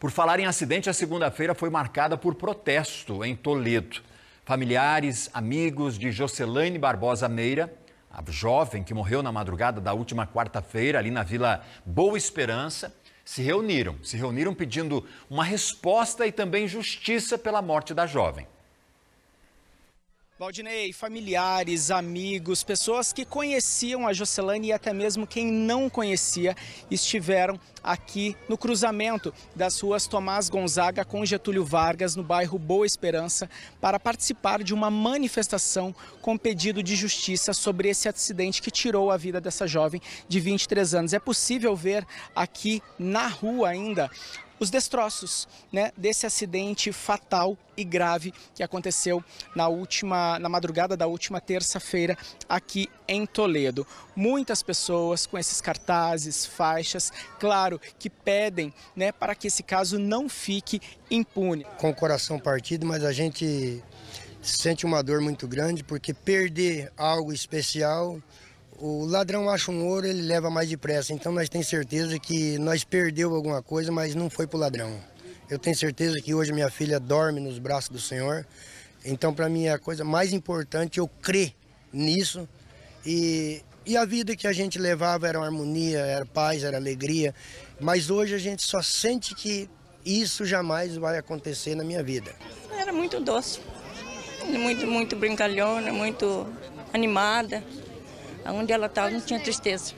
Por falar em acidente, a segunda-feira foi marcada por protesto em Toledo. Familiares, amigos de Jocelaine Barbosa Meira, a jovem que morreu na madrugada da última quarta-feira ali na Vila Boa Esperança, se reuniram, se reuniram pedindo uma resposta e também justiça pela morte da jovem. Valdinei, familiares, amigos, pessoas que conheciam a Jocelane e até mesmo quem não conhecia estiveram aqui no cruzamento das ruas Tomás Gonzaga com Getúlio Vargas, no bairro Boa Esperança, para participar de uma manifestação com pedido de justiça sobre esse acidente que tirou a vida dessa jovem de 23 anos. É possível ver aqui na rua ainda os destroços né, desse acidente fatal e grave que aconteceu na última, na madrugada da última terça-feira aqui em Toledo. Muitas pessoas com esses cartazes, faixas, claro, que pedem né, para que esse caso não fique impune. Com o coração partido, mas a gente sente uma dor muito grande porque perder algo especial o ladrão acha um ouro, ele leva mais depressa. Então nós temos certeza que nós perdeu alguma coisa, mas não foi para o ladrão. Eu tenho certeza que hoje minha filha dorme nos braços do Senhor. Então para mim é a coisa mais importante eu crer nisso. E, e a vida que a gente levava era harmonia, era paz, era alegria. Mas hoje a gente só sente que isso jamais vai acontecer na minha vida. Era muito doce, muito, muito brincalhona, muito animada. Onde ela estava não tinha tristeza.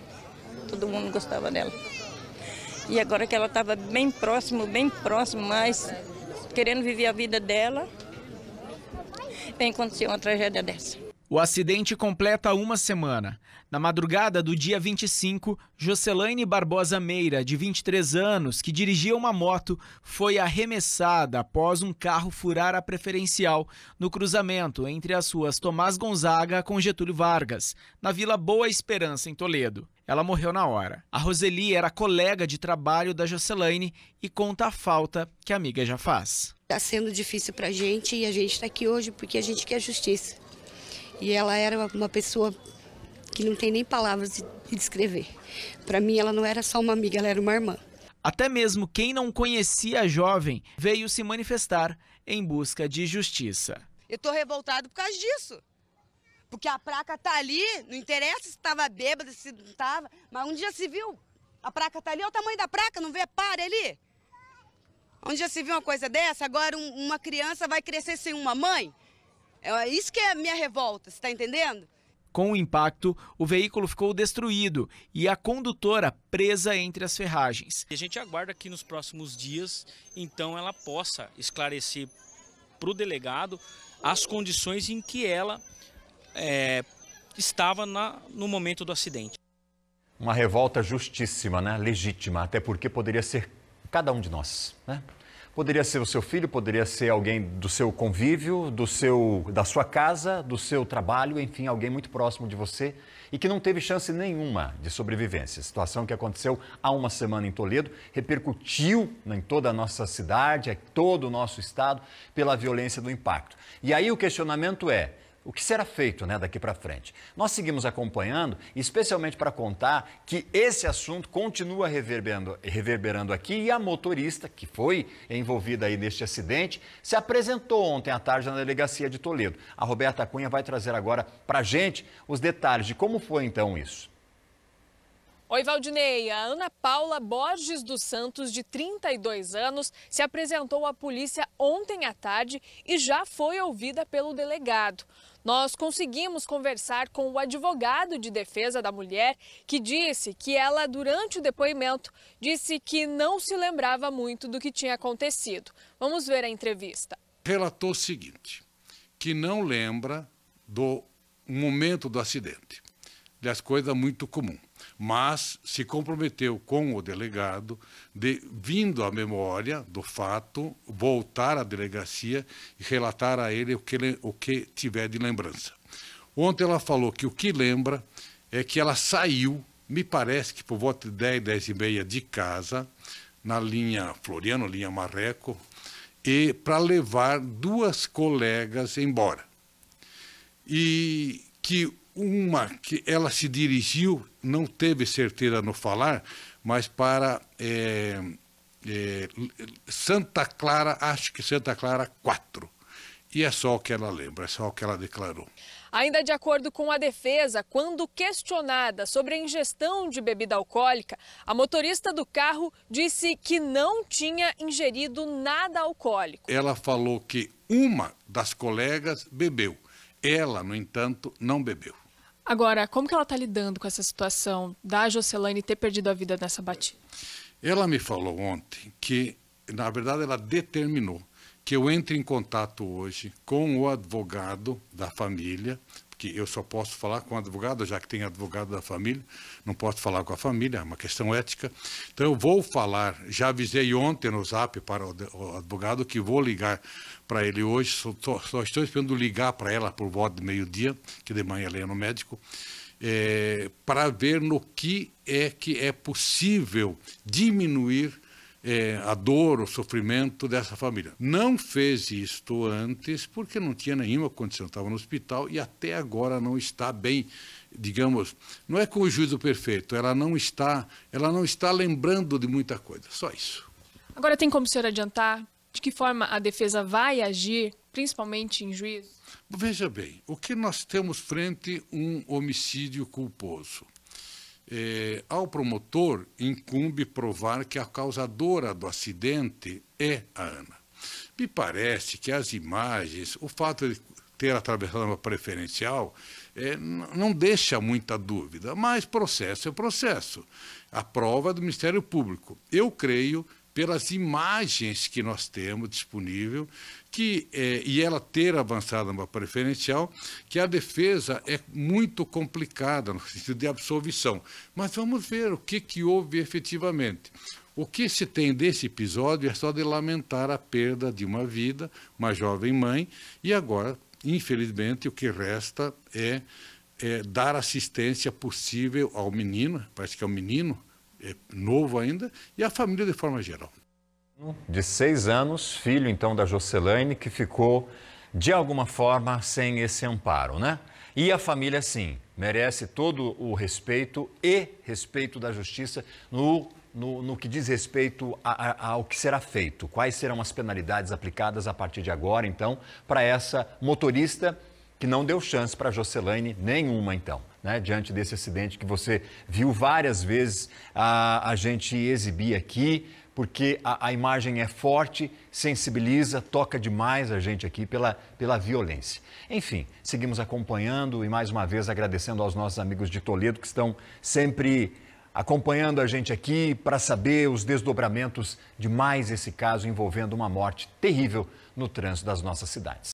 Todo mundo gostava dela. E agora que ela estava bem próximo, bem próximo, mas querendo viver a vida dela, vem acontecer uma tragédia dessa. O acidente completa uma semana. Na madrugada do dia 25, Jocelaine Barbosa Meira, de 23 anos, que dirigia uma moto, foi arremessada após um carro furar a preferencial no cruzamento entre as ruas Tomás Gonzaga com Getúlio Vargas, na Vila Boa Esperança, em Toledo. Ela morreu na hora. A Roseli era colega de trabalho da Jocelaine e conta a falta que a amiga já faz. Está sendo difícil para a gente e a gente está aqui hoje porque a gente quer justiça. E ela era uma pessoa que não tem nem palavras de descrever. Para mim, ela não era só uma amiga, ela era uma irmã. Até mesmo quem não conhecia a jovem veio se manifestar em busca de justiça. Eu estou revoltado por causa disso. Porque a placa tá ali, não interessa se estava bêbada, se não estava, mas um dia se viu. A placa tá ali, olha o tamanho da placa, não vê? Para ali. Onde já se viu uma coisa dessa? Agora um, uma criança vai crescer sem uma mãe? É, é isso que é a minha revolta, você está entendendo? Com o impacto, o veículo ficou destruído e a condutora presa entre as ferragens. A gente aguarda que nos próximos dias, então, ela possa esclarecer para o delegado as condições em que ela é, estava na, no momento do acidente. Uma revolta justíssima, né? legítima, até porque poderia ser cada um de nós. Né? Poderia ser o seu filho, poderia ser alguém do seu convívio, do seu, da sua casa, do seu trabalho, enfim, alguém muito próximo de você e que não teve chance nenhuma de sobrevivência. Situação que aconteceu há uma semana em Toledo, repercutiu em toda a nossa cidade, em todo o nosso estado, pela violência do impacto. E aí o questionamento é: o que será feito né, daqui para frente. Nós seguimos acompanhando, especialmente para contar que esse assunto continua reverberando, reverberando aqui e a motorista, que foi envolvida aí neste acidente, se apresentou ontem à tarde na delegacia de Toledo. A Roberta Cunha vai trazer agora para a gente os detalhes de como foi então isso. Oi, Valdinei. A Ana Paula Borges dos Santos, de 32 anos, se apresentou à polícia ontem à tarde e já foi ouvida pelo delegado. Nós conseguimos conversar com o advogado de defesa da mulher, que disse que ela, durante o depoimento, disse que não se lembrava muito do que tinha acontecido. Vamos ver a entrevista. Relatou o seguinte: que não lembra do momento do acidente aliás, coisa muito comum. Mas se comprometeu com o delegado de, vindo à memória do fato, voltar à delegacia e relatar a ele o que, o que tiver de lembrança. Ontem ela falou que o que lembra é que ela saiu, me parece que por volta de 10, 10 e meia de casa, na linha Floriano, linha Marreco, e para levar duas colegas embora. E que uma que ela se dirigiu, não teve certeza no falar, mas para é, é, Santa Clara, acho que Santa Clara 4. E é só o que ela lembra, é só o que ela declarou. Ainda de acordo com a defesa, quando questionada sobre a ingestão de bebida alcoólica, a motorista do carro disse que não tinha ingerido nada alcoólico. Ela falou que uma das colegas bebeu. Ela, no entanto, não bebeu. Agora, como que ela está lidando com essa situação da Jocelaine ter perdido a vida nessa batida? Ela me falou ontem que, na verdade, ela determinou que eu entre em contato hoje com o advogado da família, porque eu só posso falar com o advogado, já que tem advogado da família, não posso falar com a família, é uma questão ética. Então eu vou falar, já avisei ontem no zap para o advogado que vou ligar para ele hoje, só, só estou esperando ligar para ela por volta de meio-dia, que de manhã ela é no médico, é, para ver no que é que é possível diminuir é, a dor, o sofrimento dessa família. Não fez isto antes porque não tinha nenhuma condição, estava no hospital e até agora não está bem, digamos, não é com o juízo perfeito, ela não está, ela não está lembrando de muita coisa, só isso. Agora tem como o senhor adiantar de que forma a defesa vai agir, principalmente em juízo? Veja bem, o que nós temos frente um homicídio culposo. É, ao promotor incumbe provar que a causadora do acidente é a Ana. Me parece que as imagens, o fato de ter atravessado uma preferencial, é, não deixa muita dúvida, mas processo é processo. A prova é do Ministério Público. Eu creio que pelas imagens que nós temos disponível, que é, e ela ter avançado uma preferencial, que a defesa é muito complicada no sentido de absolvição. Mas vamos ver o que, que houve efetivamente. O que se tem desse episódio é só de lamentar a perda de uma vida, uma jovem mãe, e agora, infelizmente, o que resta é, é dar assistência possível ao menino, parece que é um menino, é novo ainda, e a família de forma geral. De seis anos, filho então da Jocelaine, que ficou de alguma forma sem esse amparo, né? E a família, sim, merece todo o respeito e respeito da justiça no, no, no que diz respeito a, a, ao que será feito. Quais serão as penalidades aplicadas a partir de agora, então, para essa motorista que não deu chance para Jocelaine nenhuma, então. Né? Diante desse acidente que você viu várias vezes, a, a gente exibir aqui, porque a, a imagem é forte, sensibiliza, toca demais a gente aqui pela, pela violência. Enfim, seguimos acompanhando e mais uma vez agradecendo aos nossos amigos de Toledo que estão sempre acompanhando a gente aqui para saber os desdobramentos de mais esse caso envolvendo uma morte terrível no trânsito das nossas cidades.